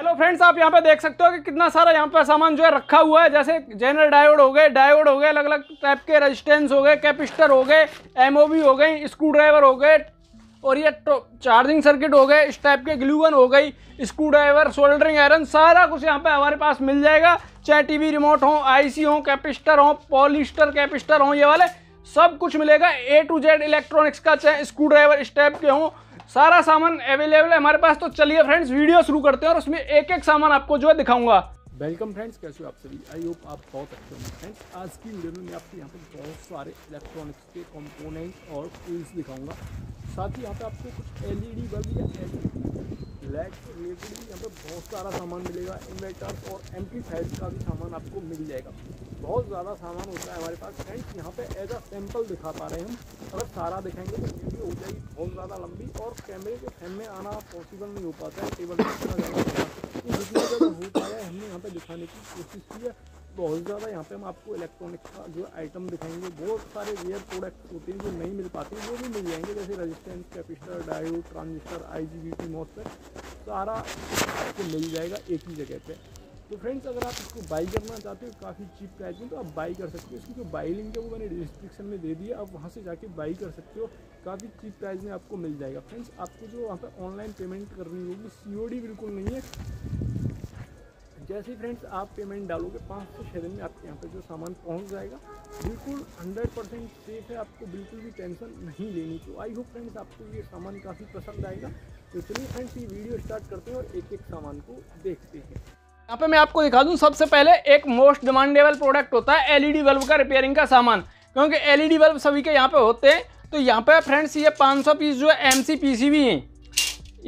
hello friends आप यहाँ पे देख सकते हो कि कितना सारा यहाँ पे सामान जो है रखा हुआ है जैसे जनरल डायोड हो गए डायोड हो गए अलग अलग टाइप के रेजिस्टेंस हो गए कैपिस्टर हो गए एमओबी हो गई स्क्रू ड्राइवर हो गए और ये चार्जिंग तो सर्किट हो गए इस टाइप के ग्लूगन हो गई स्क्रू ड्राइवर सोल्डरिंग आयरन सारा कुछ यहाँ पर हमारे पास मिल जाएगा चाहे टी रिमोट हो आई हो कैपिस्टर हो पॉलिस्टर कैपिस्टर हो ये वाले सब कुछ मिलेगा ए टू जेड इलेक्ट्रॉनिक्स का चाहे स्क्रू ड्राइवर इस टाइप के हों सारा सामान अवेलेबल है हमारे पास तो चलिए फ्रेंड्स वीडियो शुरू करते हैं और उसमें एक एक सामान आपको जो है दिखाऊंगा वेलकम फ्रेंड्स कैसे हो आप सभी आई होप आप बहुत अच्छे होंगे फ्रेंड्स आज की वीडियो में मैं आपको यहाँ पर बहुत सारे इलेक्ट्रॉनिक्स के कंपोनेंट और टूल्स दिखाऊंगा साथ ही यहाँ पे आपको कुछ एलईडी बल्ब या एल ब्लैक रिलेटेड भी यहाँ पर बहुत सारा सामान मिलेगा इन्वर्टर और एम्पलीफायर का भी सामान आपको मिल जाएगा बहुत ज़्यादा सामान होता है हमारे पास फ्रेंड्स यहाँ पे एज अ सैम्पल दिखा पा रहे हैं हम अगर सारा दिखाएंगे तो वीडियो हो जाएगी बहुत ज़्यादा लंबी और कैमरे के फ्रेम में आना पॉसिबल नहीं हो पाता है टेबल पर बनाने की कोशिश की है बहुत ज़्यादा यहाँ पे हम आपको इलेक्ट्रॉनिक्स का जो आइटम दिखाएंगे बहुत सारे रेयर प्रोडक्ट्स होते हैं जो नहीं मिल पाते हैं वो भी मिल जाएंगे जैसे resistance capacitor diode transistor I G B सारा आपको मिल जाएगा एक ही जगह पे तो फ्रेंड्स अगर आप इसको बाई करना चाहते हो काफ़ी चीप प्राइस में तो आप बाई कर सकते हो इसकी जो बाई लिंक है वो मैंने डिस्क्रिप्शन में दे दी है आप वहाँ से जाके बाई कर सकते हो काफ़ी चीप प्राइस में आपको मिल जाएगा फ्रेंड्स आपको जो वहाँ पर ऑनलाइन पेमेंट करनी होगी सी बिल्कुल नहीं है जैसे ही फ्रेंड्स आप पेमेंट डालोगे पाँच से छः दिन में आपके यहाँ पे जो सामान पहुँच जाएगा बिल्कुल हंड्रेड परसेंट सेफ है आपको बिल्कुल भी टेंशन नहीं लेनी तो आई होप फ्रेंड्स आपको ये सामान काफ़ी पसंद आएगा तो चलिए फ्रेंड्स ये वीडियो स्टार्ट करते हैं और एक एक सामान को देखते हैं यहाँ पे मैं आपको दिखा दूँ सबसे पहले एक मोस्ट डिमांडेबल प्रोडक्ट होता है एलईडी बल्ब e का रिपेयरिंग का सामान क्योंकि एलईडी बल्ब e सभी के यहाँ पे होते हैं तो यहाँ पे फ्रेंड्स ये 500 पीस जो है एम सी पी सी भी हैं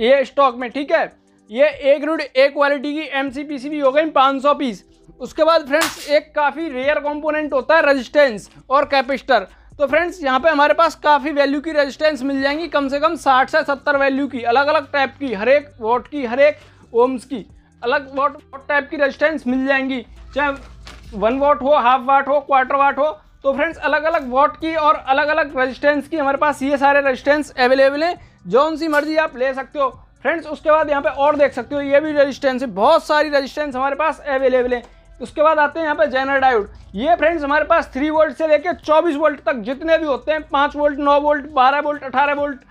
ये स्टॉक में ठीक है ये एक रूड ए क्वालिटी की एम सी पी सी भी हो गई पाँच सौ पीस उसके बाद फ्रेंड्स एक काफ़ी रेयर कंपोनेंट होता है रेजिस्टेंस और कैपेसिटर तो फ्रेंड्स यहाँ पे हमारे पास काफ़ी वैल्यू की रेजिस्टेंस मिल जाएंगी कम से कम 60 से 70 वैल्यू की अलग अलग टाइप की हर एक वॉट की हर एक ओम्स की अलग वॉट वॉट टाइप की रेजिस्टेंस मिल जाएंगी चाहे वन वाट हो हाफ वाट हो क्वार्टर वाट हो तो फ्रेंड्स अलग अलग वॉट की और अलग अलग रजिस्टेंस की हमारे पास ये सारे रजिस्टेंस अवेलेबल हैं जौन सी मर्जी आप ले सकते हो फ्रेंड्स उसके बाद यहाँ पे और देख सकते हो ये भी रेजिस्टेंस है बहुत सारी रेजिस्टेंस हमारे पास अवेलेबल है उसके बाद आते हैं यहाँ पे जेनर डायोड ये फ्रेंड्स हमारे पास थ्री वोल्ट से लेके चौबीस वोल्ट तक जितने भी होते हैं पाँच वोल्ट नौ वोल्ट बारह वोल्ट अठारह वोल्ट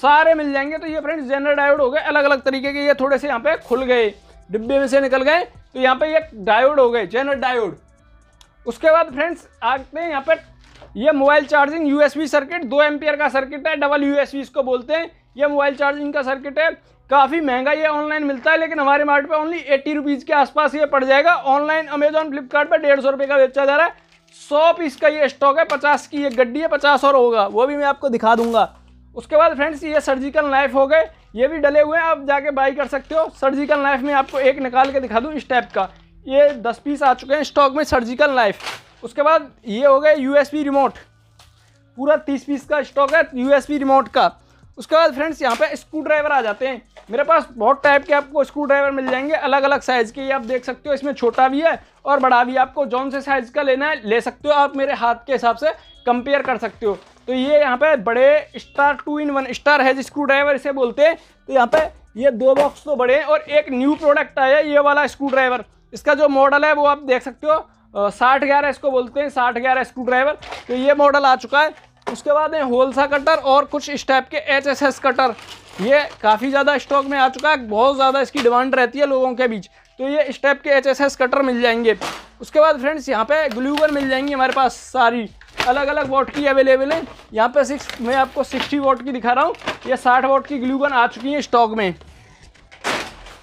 सारे मिल जाएंगे तो ये फ्रेंड्स जेनर डायोड हो गए अलग अलग तरीके के ये थोड़े से यहाँ पे खुल गए डिब्बे में से निकल गए तो यहाँ पे ये डायोड हो गए जेनर डायोड उसके बाद फ्रेंड्स आते हैं यहाँ पर ये मोबाइल चार्जिंग यूएसबी सर्किट दो एम्पियर का सर्किट है डबल यूएसबी इसको बोलते हैं ये मोबाइल चार्जिंग का सर्किट है काफ़ी महंगा ये ऑनलाइन मिलता है लेकिन हमारे मार्ट पे ओनली एट्टी रुपीज़ के आसपास ये पड़ जाएगा ऑनलाइन अमेजोन फ्लिपकार्ट डेढ़ सौ रुपये का बेचा जा रहा है सौ पीस का ये स्टॉक है पचास की ये गड्डी है पचास और होगा वो भी मैं आपको दिखा दूंगा उसके बाद फ्रेंड्स ये सर्जिकल नाइफ हो गए ये भी डले हुए हैं आप जाके बाई कर सकते हो सर्जिकल नाइफ में आपको एक निकाल के दिखा दूँ इस टाइप का ये दस पीस आ चुके हैं स्टॉक में सर्जिकल नाइफ उसके बाद ये हो गए यू रिमोट पूरा तीस पीस का स्टॉक है यू रिमोट का उसके बाद फ्रेंड्स यहाँ पे स्क्रू ड्राइवर आ जाते हैं मेरे पास बहुत टाइप के आपको स्क्रू ड्राइवर मिल जाएंगे अलग अलग साइज़ के आप देख सकते हो इसमें छोटा भी है और बड़ा भी आपको जौन से साइज़ का लेना है ले सकते हो आप मेरे हाथ के हिसाब से कंपेयर कर सकते हो तो ये यहाँ पे बड़े star two in one star hex screwdriver इसे बोलते हैं तो यहाँ पे ये दो बॉक्स तो बड़े हैं और एक न्यू प्रोडक्ट आया ये वाला स्क्रू ड्राइवर इसका जो मॉडल है वो आप देख सकते हो साठ ग्यारह इसको बोलते हैं साठ ग्यारह स्क्रू ड्राइवर तो ये मॉडल आ चुका है उसके बाद है होलसा कटर और कुछ इस टाइप के एच एस एस कटर ये काफ़ी ज़्यादा स्टॉक में आ चुका है बहुत ज़्यादा इसकी डिमांड रहती है लोगों के बीच तो ये इस टाइप के एच एस एस कटर मिल जाएंगे उसके बाद फ्रेंड्स यहाँ पे ग्लूगन मिल जाएंगी हमारे पास सारी अलग अलग वॉट की अवेलेबल है यहाँ पे सिक्स मैं आपको सिक्सटी वॉट की दिखा रहा हूँ ये साठ वॉट की ग्लूगन आ चुकी है स्टॉक में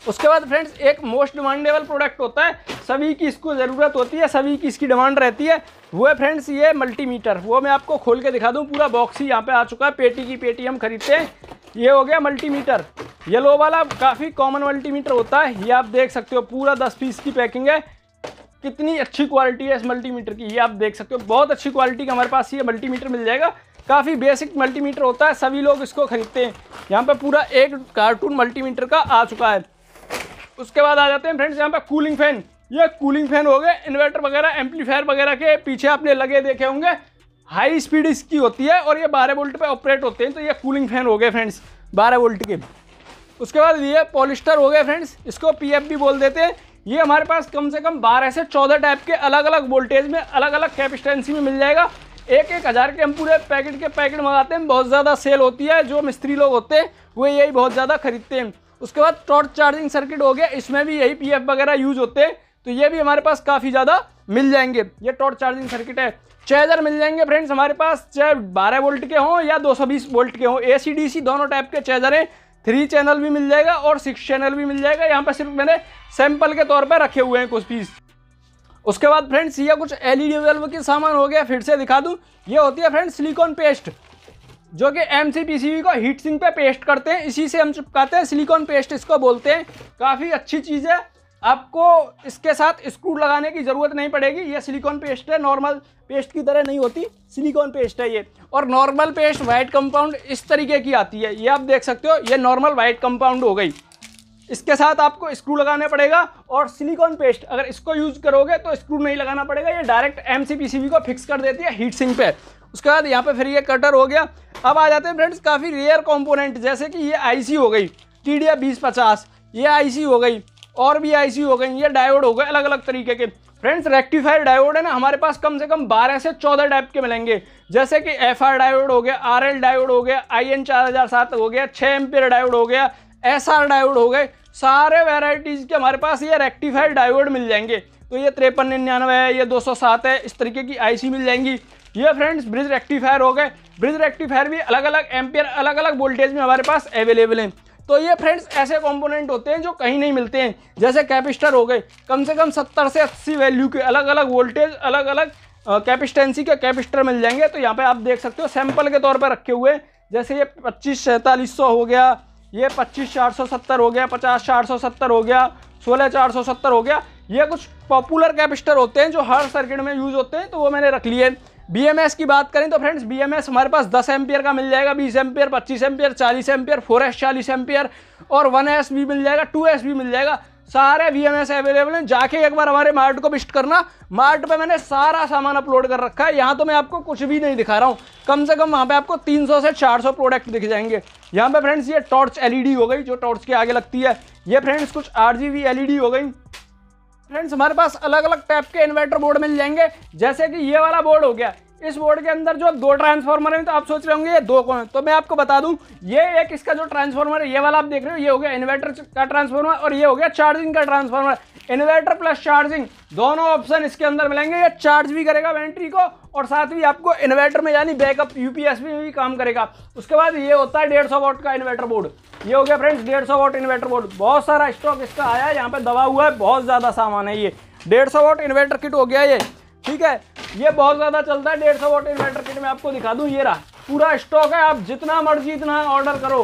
उसके बाद फ्रेंड्स एक मोस्ट डिमांडेबल प्रोडक्ट होता है सभी की इसको ज़रूरत होती है सभी की इसकी डिमांड रहती है वो है फ्रेंड्स ये मल्टीमीटर वो मैं आपको खोल के दिखा दूँ पूरा बॉक्स ही यहाँ पे आ चुका है पेटी की पेटी हम खरीदते हैं ये हो गया मल्टीमीटर येलो वाला काफ़ी कॉमन मल्टीमीटर होता है ये आप देख सकते हो पूरा दस पीस की पैकिंग है कितनी अच्छी क्वालिटी है इस मल्टीमीटर की ये आप देख सकते हो बहुत अच्छी क्वालिटी का हमारे पास ये मल्टीमीटर मिल जाएगा काफ़ी बेसिक मल्टीमीटर होता है सभी लोग इसको खरीदते हैं यहाँ पर पूरा एक कार्टून मल्टीमीटर का आ चुका है उसके बाद आ जाते हैं फ्रेंड्स यहाँ पर कूलिंग फैन ये कूलिंग फैन हो गए इन्वर्टर वगैरह एम्पलीफायर वगैरह के पीछे आपने लगे देखे होंगे हाई स्पीड इसकी होती है और ये बारह वोल्ट पे ऑपरेट होते हैं तो ये कूलिंग फैन हो गए फ्रेंड्स बारह वोल्ट के उसके बाद ये पॉलिस्टर हो गए फ्रेंड्स इसको पी भी बोल देते हैं ये हमारे पास कम से कम बारह से चौदह टाइप के अलग अलग वोल्टेज में अलग अलग कैपेसिटेंसी में मिल जाएगा एक एक हज़ार के हम पूरे पैकेट के पैकेट मंगाते हैं बहुत ज़्यादा सेल होती है जो मिस्त्री लोग होते हैं वो यही बहुत ज़्यादा खरीदते हैं उसके बाद टॉर्च चार्जिंग सर्किट हो गया इसमें भी यही पी वगैरह यूज होते हैं तो ये भी हमारे पास काफ़ी ज़्यादा मिल जाएंगे ये टॉर्च चार्जिंग सर्किट है चार्जर मिल जाएंगे फ्रेंड्स हमारे पास चाहे 12 वोल्ट के हों या 220 वोल्ट के हों ए दोनों टाइप के चार्जर हैं थ्री चैनल भी मिल जाएगा और सिक्स चैनल भी मिल जाएगा यहाँ पर सिर्फ मैंने सैंपल के तौर पर रखे हुए हैं कुछ पीस उसके बाद फ्रेंड्स ये कुछ एलईडी बल्ब e के सामान हो गया फिर से दिखा दूँ ये होती है फ्रेंड्स सिलिकॉन पेस्ट जो कि एम सी e को हीट सिंह पे पेस्ट करते हैं इसी से हम चिपकाते हैं सिलिकॉन पेस्ट इसको बोलते हैं काफ़ी अच्छी चीज़ है आपको इसके साथ स्क्रू लगाने की ज़रूरत नहीं पड़ेगी ये सिलिकॉन पेस्ट है नॉर्मल पेस्ट की तरह नहीं होती सिलिकॉन पेस्ट है ये और नॉर्मल पेस्ट वाइट कंपाउंड इस तरीके की आती है ये आप देख सकते हो ये नॉर्मल वाइट कंपाउंड हो गई इसके साथ आपको स्क्रू लगाना पड़ेगा और सिलिकॉन पेस्ट अगर इसको यूज़ करोगे तो स्क्रू नहीं लगाना पड़ेगा ये डायरेक्ट एम e को फिक्स कर देती है हीट सिंह पर उसके बाद यहाँ पर फिर ये कटर हो गया अब आ जाते हैं फ्रेंड्स काफ़ी रेयर कंपोनेंट जैसे कि ये आईसी हो गई टी डी बीस पचास ये आईसी हो गई और भी आईसी हो गई ये डायोड हो गए अलग अलग तरीके के फ्रेंड्स रेक्टिफायर डायोड है ना हमारे पास कम से कम 12 से 14 टाइप के मिलेंगे जैसे कि एफ डायोड हो गया आर डायोड हो गया आई एन हो गया छः एम डायोड हो गया एस डायोड हो गए सारे वेराइटीज़ के हमारे पास ये रेक्टिफायर डायोड मिल जाएंगे तो ये तिरपन निन्यानवे है ये 207 है इस तरीके की आईसी मिल जाएंगी ये फ्रेंड्स ब्रिज रेक्टिफायर हो गए ब्रिज रेक्टिफायर भी अलग अलग एम्पियर अलग अलग वोल्टेज में हमारे पास अवेलेबल हैं तो ये फ्रेंड्स ऐसे कंपोनेंट होते हैं जो कहीं नहीं मिलते हैं जैसे कैपिस्टर हो गए कम से कम सत्तर से अस्सी वैल्यू के अलग अलग वोल्टेज अलग अलग कैपिस्टेंसी के कैपिस्टर मिल जाएंगे तो यहाँ पे आप देख सकते हो सैंपल के तौर पर रखे हुए जैसे ये पच्चीस सैंतालीस सौ हो गया ये पच्चीस चार सौ सत्तर हो गया पचास चार सौ सत्तर हो गया सोलह चार सौ सत्तर हो गया ये कुछ पॉपुलर कैपिस्टर होते हैं जो हर सर्किट में यूज़ होते हैं तो वो मैंने रख लिए बीएमएस की बात करें तो फ्रेंड्स बीएमएस हमारे पास 10 एम्पियर का मिल जाएगा 20 ampere 25 ampere 40 ampere 4S 40 ampere और 1S भी मिल जाएगा 2S भी मिल जाएगा सारे वी अवेलेबल हैं जाके एक बार हमारे मार्ट को विस्ट करना मार्ट पे मैंने सारा सामान अपलोड कर रखा है यहाँ तो मैं आपको कुछ भी नहीं दिखा रहा हूँ कम से कम वहाँ पे आपको 300 से 400 प्रोडक्ट दिख जाएंगे यहाँ पे फ्रेंड्स ये टॉर्च एलईडी e हो गई जो टॉर्च के आगे लगती है ये फ्रेंड्स कुछ आर जी e हो गई फ्रेंड्स हमारे पास अलग अलग टाइप के इन्वर्टर बोर्ड मिल जाएंगे जैसे कि ये वाला बोर्ड हो गया इस बोर्ड के अंदर जो दो ट्रांसफार्मर हैं तो आप सोच रहे होंगे ये दो कौन तो मैं आपको बता दूं ये एक इसका जो ट्रांसफार्मर है ये वाला आप देख रहे हो ये हो गया इन्वर्टर का ट्रांसफार्मर और ये हो गया चार्जिंग का ट्रांसफार्मर इन्वर्टर प्लस चार्जिंग दोनों ऑप्शन इसके अंदर मिलेंगे ये चार्ज भी करेगा बैटरी को और साथ ही आपको इन्वर्टर में यानी बैकअप यूपीएस में भी काम करेगा उसके बाद ये होता है डेढ़ सौ वोट का इन्वर्टर बोर्ड ये हो गया फ्रेंड्स डेढ़ सौ वोट इन्वर्टर बोर्ड बहुत सारा स्टॉक इसका आया है यहाँ पर दबा हुआ है बहुत ज़्यादा सामान है ये डेढ़ सौ वोट इन्वर्टर किट हो गया ये ठीक है ये बहुत ज़्यादा चलता है डेढ़ सौ वोट इन्वर्टर किट में आपको दिखा दूं ये रहा पूरा स्टॉक है आप जितना मर्जी इतना ऑर्डर करो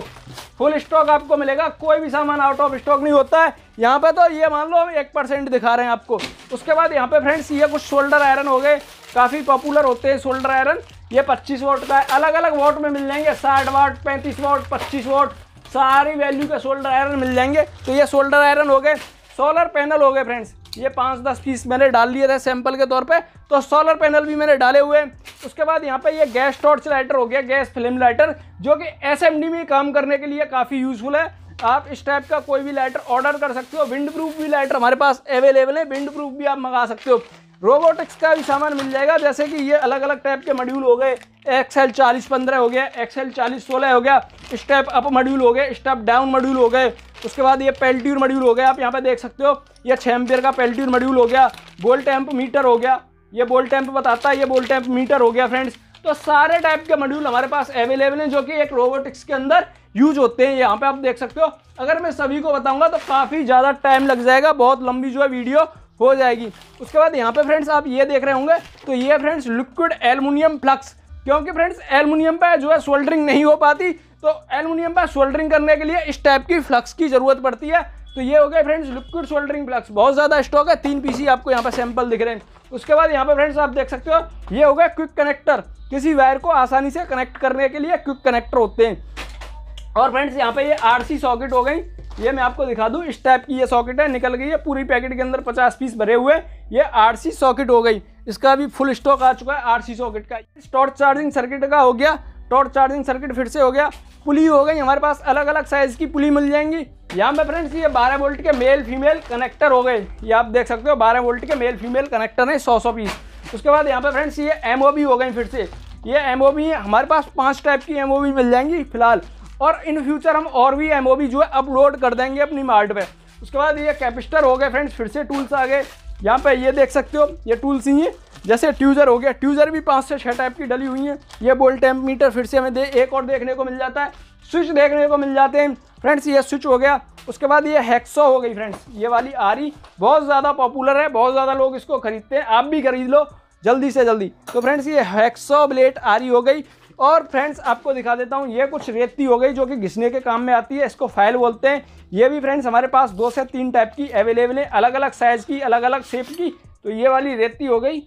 फुल स्टॉक आपको मिलेगा कोई भी सामान आउट ऑफ स्टॉक नहीं होता है यहाँ पे तो ये मान लो हम एक परसेंट दिखा रहे हैं आपको उसके बाद यहाँ पे फ्रेंड्स ये कुछ शोल्डर आयरन हो गए काफ़ी पॉपुलर होते हैं शोल्डर आयरन ये 25 वोट का है अलग अलग वोट में मिल जाएंगे 60 वोट 35 वोट 25 वोट सारी वैल्यू के शोल्डर आयरन मिल जाएंगे तो ये शोल्डर आयरन हो गए सोलर पैनल हो गए फ्रेंड्स ये पाँच दस पीस मैंने डाल लिए थे सैंपल के तौर पर तो सोलर पैनल भी मैंने डाले हुए हैं उसके बाद यहाँ पे ये गैस टॉर्च लाइटर हो गया गैस फ्लेम लाइटर जो कि एस में काम करने के लिए काफ़ी यूजफुल है आप इस टाइप का कोई भी लाइटर ऑर्डर कर सकते हो विंड प्रूफ भी लाइटर हमारे पास अवेलेबल है विंड प्रूफ भी आप मंगा सकते हो रोबोटिक्स का भी सामान मिल जाएगा जैसे कि ये अलग अलग टाइप के मॉड्यूल हो गए एक्सएल चालीस पंद्रह हो गया एक्सएल चालीस सोलह हो गया स्टेप अप मॉड्यूल हो गए स्टेप डाउन मॉड्यूल हो गए उसके बाद ये पेल्ट्यूर मॉड्यूल हो गया आप यहाँ पे देख सकते हो ये छः एम्पियर का पेल्ट्यूर मॉड्यूल हो गया गोल टैम्प मीटर हो गया ये बोल्ट टैंप बताता है ये बोल्ट टैंप मीटर हो गया फ्रेंड्स तो सारे टाइप के मॉड्यूल हमारे पास अवेलेबल हैं जो कि एक रोबोटिक्स के अंदर यूज होते हैं यहाँ पे आप देख सकते हो अगर मैं सभी को बताऊंगा तो काफ़ी ज़्यादा टाइम लग जाएगा बहुत लंबी जो है वीडियो हो जाएगी उसके बाद यहाँ पे फ्रेंड्स आप ये देख रहे होंगे तो ये फ्रेंड्स लिक्विड एलमुनियम फ्लक्स क्योंकि फ्रेंड्स एलमुनियम पर जो है सोल्डरिंग नहीं हो पाती तो एलमुनियम पर सोल्डरिंग करने के लिए इस टाइप की फ्लक्स की ज़रूरत पड़ती है तो ये हो गया फ्रेंड्स लिक्विड सोल्डरिंग प्लग्स बहुत ज़्यादा स्टॉक है तीन पीसी आपको यहाँ पर सैंपल दिख रहे हैं उसके बाद यहाँ पर फ्रेंड्स आप देख सकते हो ये हो गया क्विक कनेक्टर किसी वायर को आसानी से कनेक्ट करने के लिए क्विक कनेक्टर होते हैं और फ्रेंड्स यहाँ पे ये सी सॉकेट हो गई ये मैं आपको दिखा दूँ इस टाइप की ये सॉकेट है निकल गई है पूरी पैकेट के अंदर पचास पीस भरे हुए ये सी सॉकेट हो गई इसका भी फुल स्टॉक आ चुका है सी सॉकेट का स्टॉर्च चार्जिंग सर्किट का हो गया टॉर्च चार्जिंग सर्किट फिर से हो गया पुली हो गई हमारे पास अलग अलग साइज़ की पुली मिल जाएंगी यहाँ पे फ्रेंड्स ये 12 वोल्ट के मेल फीमेल कनेक्टर हो गए ये आप देख सकते हो 12 वोल्ट के मेल फीमेल कनेक्टर हैं 100 सौ पीस उसके बाद यहाँ पे फ्रेंड्स ये एम हो गई फिर से ये एम है हमारे पास पाँच टाइप की एम मिल जाएंगी फिलहाल और इन फ्यूचर हम और भी एम जो है अपलोड कर देंगे अपनी मार्ट पर उसके बाद ये कैपिस्टर हो गए फ्रेंड्स फिर से टूल्स आ गए यहाँ पर ये देख सकते हो ये टूल्स ही हैं जैसे ट्यूज़र हो गया ट्यूज़र भी पाँच से छः टाइप की डली हुई हैं ये बोल्ट मीटर फिर से हमें दे एक और देखने को मिल जाता है स्विच देखने को मिल जाते हैं फ्रेंड्स ये स्विच हो गया उसके बाद ये हैक्सो हो गई फ्रेंड्स ये वाली आरी बहुत ज़्यादा पॉपुलर है बहुत ज़्यादा लोग इसको खरीदते हैं आप भी खरीद लो जल्दी से जल्दी तो फ्रेंड्स ये हैक्सो ब्लेट आरी हो गई और फ्रेंड्स आपको दिखा देता हूँ ये कुछ रेती हो गई जो कि घिसने के काम में आती है इसको फाइल बोलते हैं ये भी फ्रेंड्स हमारे पास दो से तीन टाइप की अवेलेबल है अलग अलग साइज़ की अलग अलग शेप की तो ये वाली रेती हो गई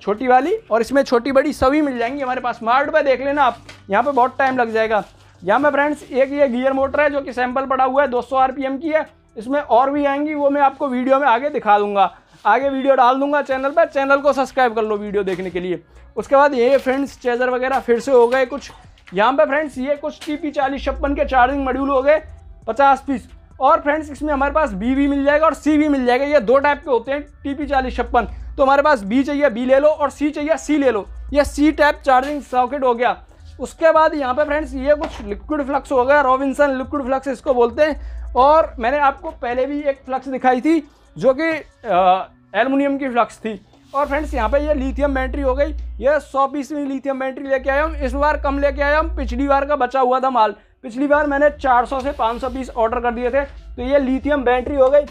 छोटी वाली और इसमें छोटी बड़ी सभी मिल जाएंगी हमारे पास मार्ट पर देख लेना आप यहाँ पर बहुत टाइम लग जाएगा यहाँ पे फ्रेंड्स एक ये गियर मोटर है जो कि सैंपल पड़ा हुआ है 200 सौ की है इसमें और भी आएंगी वो मैं आपको वीडियो में आगे दिखा दूंगा आगे वीडियो डाल दूंगा चैनल पर चैनल को सब्सक्राइब कर लो वीडियो देखने के लिए उसके बाद ये फ्रेंड्स चेजर वगैरह फिर से हो गए कुछ यहाँ पे फ्रेंड्स ये कुछ टी पी चालीस छप्पन के चार्जिंग मॉड्यूल हो गए पचास पीस और फ्रेंड्स इसमें हमारे पास बी भी मिल जाएगा और सी भी मिल जाएगा ये दो टाइप के होते हैं टी पी चालीस छप्पन तो हमारे पास बी चाहिए बी ले लो और सी चाहिए सी ले लो ये सी टैप चार्जिंग सॉकेट हो गया उसके बाद यहाँ पे फ्रेंड्स ये कुछ लिक्विड फ्लक्स हो गया रॉबिनसन लिक्विड फ्लक्स इसको बोलते हैं और मैंने आपको पहले भी एक फ्लक्स दिखाई थी जो कि एलमिनियम की फ्लक्स थी और फ्रेंड्स यहाँ पे ये लिथियम बैटरी हो गई ये सौ पीस लिथियम बैटरी लेके आया हूँ इस बार कम लेके आया हम पिछली बार का बचा हुआ था माल पिछली बार मैंने 400 से 520 पीस ऑर्डर कर दिए थे तो ये लिथियम बैटरी हो गई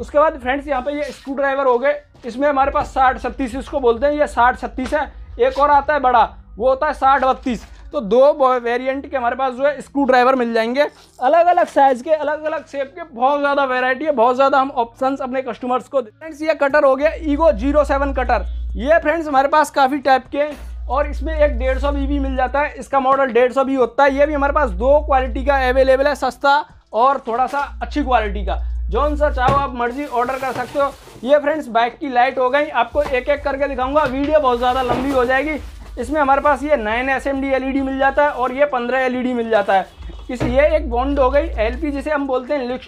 उसके बाद फ्रेंड्स यहाँ पे ये स्क्रू ड्राइवर हो गए इसमें हमारे पास साठ छत्तीस इसको बोलते हैं ये साठ छत्तीस है एक और आता है बड़ा वो होता है साठ बत्तीस तो दो वेरिएंट के हमारे पास जो है स्क्रू ड्राइवर मिल जाएंगे अलग अलग साइज़ के अलग अलग शेप के बहुत ज़्यादा वेराइटी है बहुत ज़्यादा हम ऑप्शंस अपने कस्टमर्स को फ्रेंड्स ये कटर हो गया ईगो जीरो सेवन कटर ये फ्रेंड्स हमारे पास काफ़ी टाइप के और इसमें एक डेढ़ सौ भी मिल जाता है इसका मॉडल डेढ़ सौ भी होता है ये भी हमारे पास दो क्वालिटी का अवेलेबल है सस्ता और थोड़ा सा अच्छी क्वालिटी का जौन सा चाहो आप मर्जी ऑर्डर कर सकते हो ये फ्रेंड्स बाइक की लाइट हो गई आपको एक एक करके दिखाऊंगा वीडियो बहुत ज़्यादा लंबी हो जाएगी इसमें हमारे पास ये नाइन एस एम मिल जाता है और ये पंद्रह एल e मिल जाता है इस ये एक बॉन्ड हो गई एल जिसे हम बोलते हैं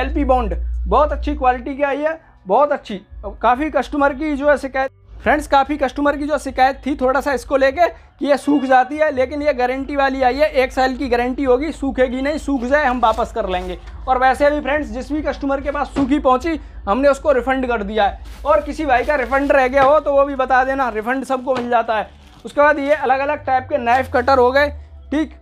एल पी बॉन्ड बहुत अच्छी क्वालिटी की आई है बहुत अच्छी काफ़ी कस्टमर की जो है शिकायत फ्रेंड्स काफ़ी कस्टमर की जो शिकायत थी थोड़ा सा इसको लेके कि ये सूख जाती है लेकिन ये गारंटी वाली आई है एक साल की गारंटी होगी सूखेगी नहीं सूख जाए हम वापस कर लेंगे और वैसे भी फ्रेंड्स जिस भी कस्टमर के पास सूखी पहुंची हमने उसको रिफंड कर दिया है और किसी भाई का रिफंड रह गया हो तो वो भी बता देना रिफंड सबको मिल जाता है उसके बाद ये अलग अलग टाइप के नाइफ कटर हो गए ठीक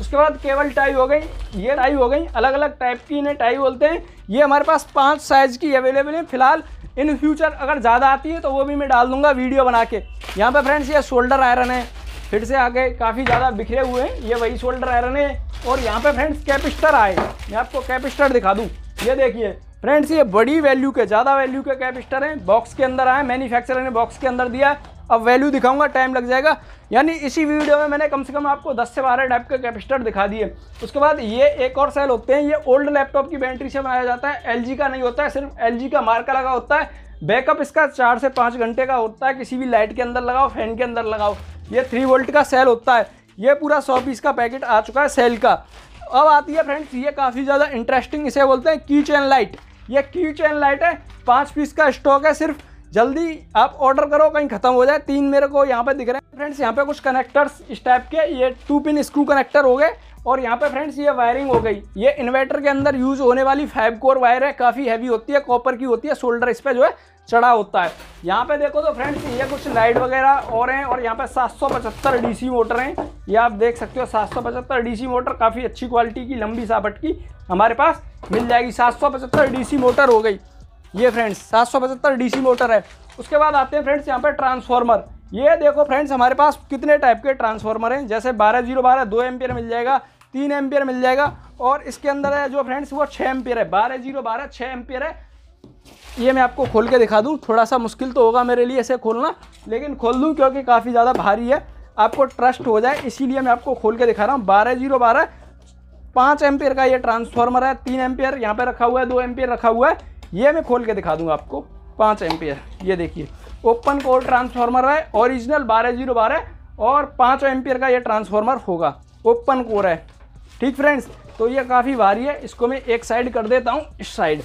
उसके बाद केवल टाई हो गई ये टाई हो गई अलग अलग टाइप की इन्हें टाई बोलते हैं ये हमारे पास पांच साइज़ की अवेलेबल है फिलहाल इन फ्यूचर अगर ज़्यादा आती है तो वो भी मैं डाल दूंगा वीडियो बना के यहाँ पर फ्रेंड्स ये शोल्डर आयरन है फिर से आगे काफ़ी ज़्यादा बिखरे हुए हैं ये वही शोल्डर आयरन है और यहाँ पर फ्रेंड्स कैपिस्टर आए मैं आपको कैपिस्टर दिखा दूँ ये देखिए फ्रेंड्स ये बड़ी वैल्यू के ज़्यादा वैल्यू के कैपिस्टर हैं बॉक्स के अंदर आए मैन्युफैक्चरर ने बॉक्स के अंदर दिया अब वैल्यू दिखाऊंगा टाइम लग जाएगा यानी इसी वीडियो में मैंने कम से कम आपको 10 से 12 टाइप के कैपिस्टर दिखा दिए उसके बाद ये एक और सेल होते हैं ये ओल्ड लैपटॉप की बैटरी से बनाया जाता है एल का नहीं होता है सिर्फ एल का मार्का लगा होता है बैकअप इसका चार से पाँच घंटे का होता है किसी भी लाइट के अंदर लगाओ फैन के अंदर लगाओ ये थ्री वोल्ट का सेल होता है ये पूरा सौ पीस का पैकेट आ चुका है सेल का अब आती है फ्रेंड्स ये काफ़ी ज़्यादा इंटरेस्टिंग इसे बोलते हैं की चैन लाइट ये क्यू चैन लाइट है पाँच पीस का स्टॉक है सिर्फ जल्दी आप ऑर्डर करो कहीं खत्म हो जाए तीन मेरे को यहाँ पे दिख रहे हैं फ्रेंड्स यहाँ पे कुछ कनेक्टर्स इस टाइप के ये टू पिन स्क्रू कनेक्टर हो गए और यहाँ पे फ्रेंड्स ये वायरिंग हो गई ये इन्वर्टर के अंदर यूज होने वाली फाइव कोर वायर है काफ़ी हैवी होती है कॉपर की होती है शोल्डर इस पर जो है चढ़ा होता है यहाँ पे देखो तो फ्रेंड्स ये कुछ लाइट वगैरह और हैं और यहाँ पे 775 डीसी मोटर हैं ये आप देख सकते हो 775 डीसी मोटर काफ़ी अच्छी क्वालिटी की लंबी सापट की हमारे पास मिल जाएगी 775 डीसी मोटर हो गई ये फ्रेंड्स 775 डीसी मोटर है उसके बाद आते हैं फ्रेंड्स यहाँ पर ट्रांसफार्मर ये देखो फ्रेंड्स हमारे पास कितने टाइप के ट्रांसफार्मर हैं जैसे बारह जीरो बारह दो मिल जाएगा तीन एम्पियर मिल जाएगा और इसके अंदर है जो फ्रेंड्स वो छः एम्पियर है बारह जीरो बारह छः एम्पियर है ये मैं आपको खोल के दिखा दूँ थोड़ा सा मुश्किल तो होगा मेरे लिए ऐसे खोलना लेकिन खोल दूँ क्योंकि काफ़ी ज़्यादा भारी है आपको ट्रस्ट हो जाए इसीलिए मैं आपको खोल के दिखा रहा हूँ बारह जीरो बारह पाँच एम्पियर का ये ट्रांसफार्मर है तीन एम्पियर यहाँ पे रखा हुआ है दो एम्पियर रखा हुआ है ये मैं खोल के दिखा दूँगा आपको पाँच एम्पियर ये देखिए ओपन कोर ट्रांसफार्मर है ओरिजिनल बारह जीरो बारह और पाँच एम्पियर का ये ट्रांसफार्मर होगा ओपन कोर है ठीक फ्रेंड्स तो ये काफ़ी भारी है इसको मैं एक साइड कर देता हूँ इस साइड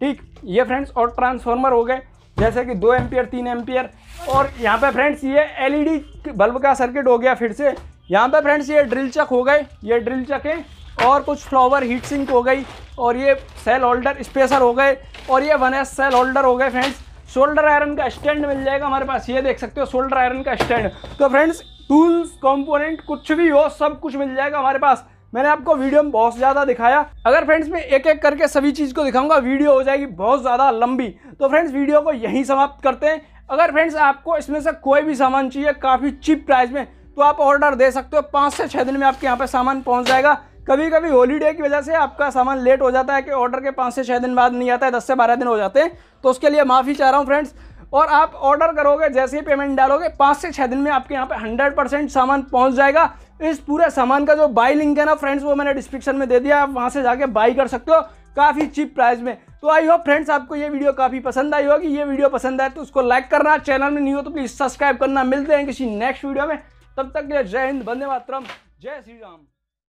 ठीक ये फ्रेंड्स और ट्रांसफार्मर हो गए जैसे कि दो एम्पियर तीन एम्पियर और यहाँ पे फ्रेंड्स ये एलईडी बल्ब का सर्किट हो गया फिर से यहाँ पे फ्रेंड्स ये ड्रिल चक हो गए ये ड्रिल चक है और कुछ फ्लावर हीट सिंक हो गई और ये सेल होल्डर स्पेसर हो गए और ये वन एस सेल होल्डर हो गए फ्रेंड्स शोल्डर आयरन का स्टैंड मिल जाएगा हमारे पास ये देख सकते हो शोल्डर आयरन का स्टैंड तो फ्रेंड्स टूल्स कॉम्पोनेंट कुछ भी हो सब कुछ मिल जाएगा हमारे पास मैंने आपको वीडियो में बहुत ज़्यादा दिखाया अगर फ्रेंड्स मैं एक एक करके सभी चीज़ को दिखाऊंगा वीडियो हो जाएगी बहुत ज़्यादा लंबी तो फ्रेंड्स वीडियो को यहीं समाप्त करते हैं अगर फ्रेंड्स आपको इसमें से कोई भी सामान चाहिए काफ़ी चीप प्राइस में तो आप ऑर्डर दे सकते हो पाँच से छः दिन में आपके यहाँ पर सामान पहुँच जाएगा कभी कभी हॉलीडे की वजह से आपका सामान लेट हो जाता है कि ऑर्डर के पाँच से छः दिन बाद नहीं आता है दस से बारह दिन हो जाते हैं तो उसके लिए माफ़ी चाह रहा हूँ फ्रेंड्स और आप ऑर्डर करोगे जैसे ही पेमेंट डालोगे पाँच से छः दिन में आपके यहाँ पे हंड्रेड परसेंट सामान पहुँच जाएगा इस पूरे सामान का जो बाई लिंक है ना फ्रेंड्स वो मैंने डिस्क्रिप्शन में दे दिया आप वहाँ से जाके बाई कर सकते हो काफ़ी चीप प्राइस में तो आई होप फ्रेंड्स आपको ये वीडियो काफ़ी पसंद आई होगी ये वीडियो पसंद आए तो उसको लाइक करना चैनल में नहीं हो तो प्लीज़ सब्सक्राइब करना मिलते हैं किसी नेक्स्ट वीडियो में तब तक के लिए जय हिंद बंदे मातरम जय श्री राम